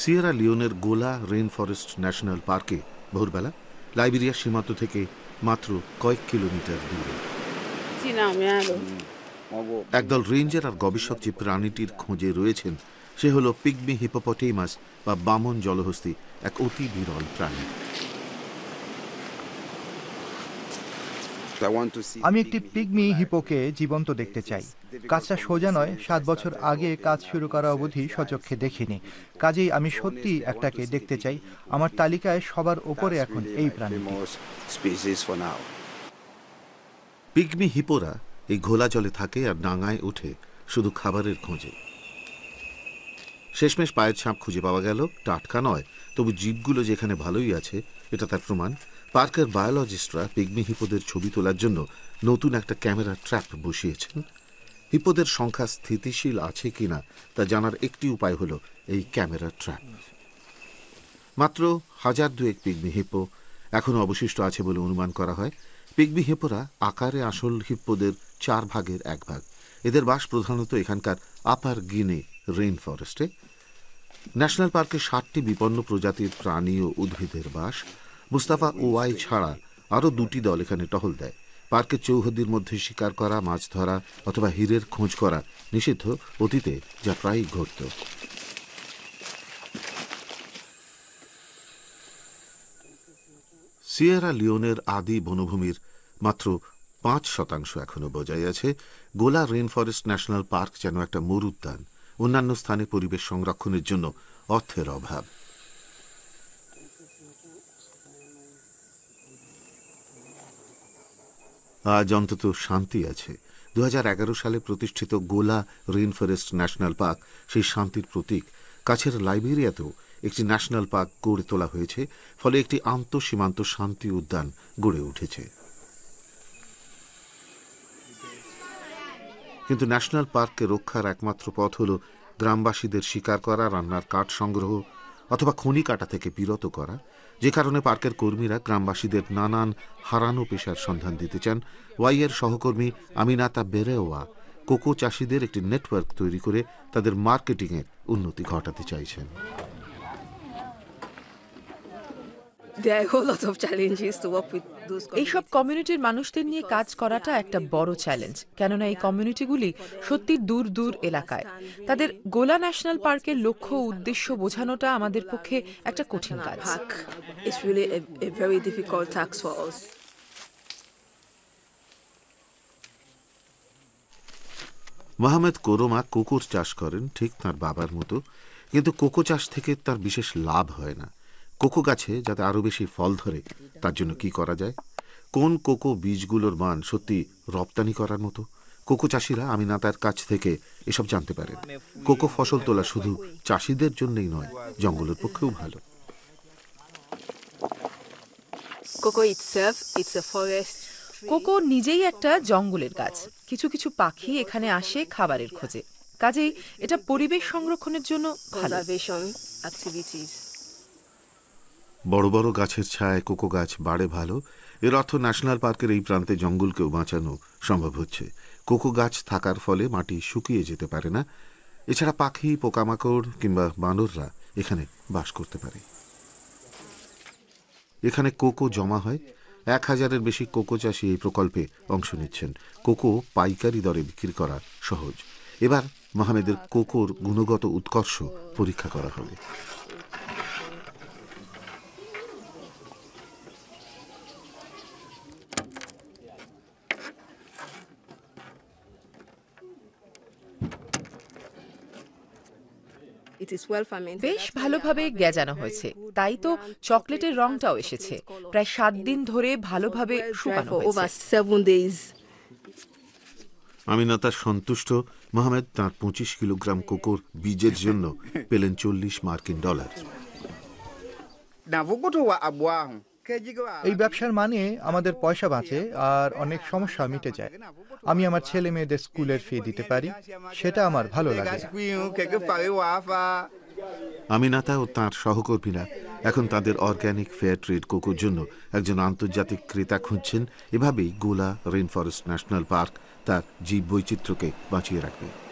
Sierra লিওনের গোলা rain forest national পার্কে ভোরবেলা লাইবেরিয়া সীমান্ত থেকে মাত্র কয়েক কিলোমিটার দূরে একদল রেঞ্জার আর গবেষক যে প্রাণীটির খোঁজে রয়েছেন সে হলো পিগমি হিপোপটেমাস বা বামন জলহস্তি এক অতি বিরল প্রাণী আমি একটি পিগমি হিপোকে জীবন্ত দেখতে চাই কাজটা সোজা নয় সাত বছর আগে কাজ শুরু করা অবধি সচক্ষে দেখিনি কাজেই আমি সত্যি একটাকে দেখতে চাই আমার তালিকায় সবার ওপরে এখন এই প্রাণী পিগমি হিপোরা এই ঘোলা জলে থাকে আর ডাঙায় উঠে শুধু খাবারের খোঁজে শেষমেশ পায়ের ছাপ খুঁজে পাওয়া গেল টাটকা নয় তবু জীবগুলো যেখানে ভালোই আছে এটা তার প্রমাণ পার্কের বায়োলজিস্টরা পিগমি হিপোদের ছবি তোলার জন্য নতুন একটা ক্যামেরা ট্র্যাপ বসিয়েছেন হিপোদের সংখ্যা স্থিতিশীল আছে কিনা তা জানার একটি উপায় হলো এই ক্যামেরা ট্র্যাপ মাত্র হাজার দুয়েক পিগমি হিপো এখনও অবশিষ্ট আছে বলে অনুমান করা হয় পিগমি হিপোরা আকারে আসল হিপ্পোদের চার ভাগের এক ভাগ এদের বাস প্রধানত এখানকার আপার গিনে রেইন ফরেস্টে ন্যাশনাল পার্কে ষাটটি বিপন্ন প্রজাতির প্রাণী ও উদ্ভিদের বাস মুস্তাফা ওয়াই ছাড়া আরও দুটি দল এখানে টহল দেয় পার্কের চৌহদির মধ্যে শিকার করা মাছ ধরা অথবা হীরের খোঁজ করা নিষিদ্ধ অতীতে যা প্রায়ই ঘটত সিয়েরা লিওনের আদি বনভূমির মাত্র পাঁচ শতাংশ এখনও বজায় আছে গোলা রেন ফরেস্ট ন্যাশনাল পার্ক যেন একটা মরুদ্যান অন্যান্য স্থানে পরিবেশ সংরক্ষণের জন্য অর্থের অভাব আজ অন্তত শান্তি আছে দু সালে প্রতিষ্ঠিত গোলা রেইন ফরেস্ট ন্যাশনাল পার্ক সেই শান্তির প্রতীক কাছের লাইবেরিয়াতেও একটি ন্যাশনাল পার্ক গড়ে তোলা হয়েছে ফলে একটি আন্তঃসীমান্ত শান্তি উদ্যান গড়ে উঠেছে কিন্তু ন্যাশনাল পার্ককে রক্ষার একমাত্র পথ হল গ্রামবাসীদের শিকার করা রান্নার কাঠ সংগ্রহ অথবা খনি কাটা থেকে বিরত করা যে কারণে পার্কের কর্মীরা গ্রামবাসীদের নানান হারানো পেশার সন্ধান দিতে চান ওয়াইয়ের সহকর্মী আমিনাতা বেরেওয়া কোকো চাষিদের একটি নেটওয়ার্ক তৈরি করে তাদের মার্কেটিংয়ের উন্নতি ঘটাতে চাইছেন এইসব কমিউনিটির মানুষদের নিয়ে কাজ করাটা একটা বড় চ্যালেঞ্জ কেননা এই কমিউনিটিগুলি সত্যি দূর দূর এলাকায় তাদের গোলা ন্যাশনাল পার্কের লক্ষ্য উদ্দেশ্য বোঝানোটা আমাদের পক্ষে একটা কঠিন কাজ মোহাম্মদ কোরোমা কুকুর চাষ করেন ঠিক তার বাবার মতো কিন্তু কোকো চাষ থেকে তার বিশেষ লাভ হয় না কোকো গাছে যাতে আরও বেশি ফল ধরে তার জন্য কি করা যায় কোন কোকো বীজগুলোর মান সত্যি রপ্তানি করার মতো কোকো চাষিরা তার কাছ থেকে এসব জানতে পারেন কোকো ফসল তোলা শুধু চাষিদের জন্যই নয় জঙ্গলের পক্ষেও ভালো কোকো ইটস ফরেস্ট কোকো নিজেই একটা জঙ্গলের গাছ কিছু কিছু পাখি এখানে আসে খাবারের খোঁজে কাজেই এটা পরিবেশ সংরক্ষণের জন্য ভালো বড় বড় গাছের ছায় কোকো গাছ বাড়ে ভালো এর অর্থ ন্যাশনাল পার্কের এই প্রান্তে জঙ্গলকেও বাঁচানো সম্ভব হচ্ছে কোকো গাছ থাকার ফলে মাটি শুকিয়ে যেতে পারে না এছাড়া পাখি পোকামাকড় কিংবা বানররা এখানে বাস করতে পারে এখানে কোকো জমা হয় এক হাজারের বেশি কোকো চাষি এই প্রকল্পে অংশ নিচ্ছেন কোকো পাইকারি দরে বিক্রি করা সহজ এবার মাহমেদের কোকোর গুণগত উৎকর্ষ পরীক্ষা করা হবে বেশ ভালোভাবে গেজানো হয়েছে তাই তো চকলেটের রংটাও এসেছে প্রায় সাত দিন ধরে ভালোভাবে শুকানো আমি না তার সন্তুষ্ট মাহমেদ তাঁর পঁচিশ কিলোগ্রাম কোকোর বীজের জন্য পেলেন চল্লিশ মার্কিন ডলার এই ব্যবসার মানে আমাদের পয়সা বাঁচে আর অনেক সমস্যা মিটে যায় আমি আমার ছেলে মেয়েদের স্কুলের ফি দিতে পারি সেটা আমার ভালো লাগে আমিনাতা ও তাঁর সহকর্মীরা এখন তাদের অর্গ্যানিক ফেয়ার ট্রেড কোকোর জন্য একজন আন্তর্জাতিক ক্রেতা খুঁজছেন এভাবেই গোলা রেন ফরেস্ট ন্যাশনাল পার্ক তার জীব বৈচিত্র্যকে বাঁচিয়ে রাখবে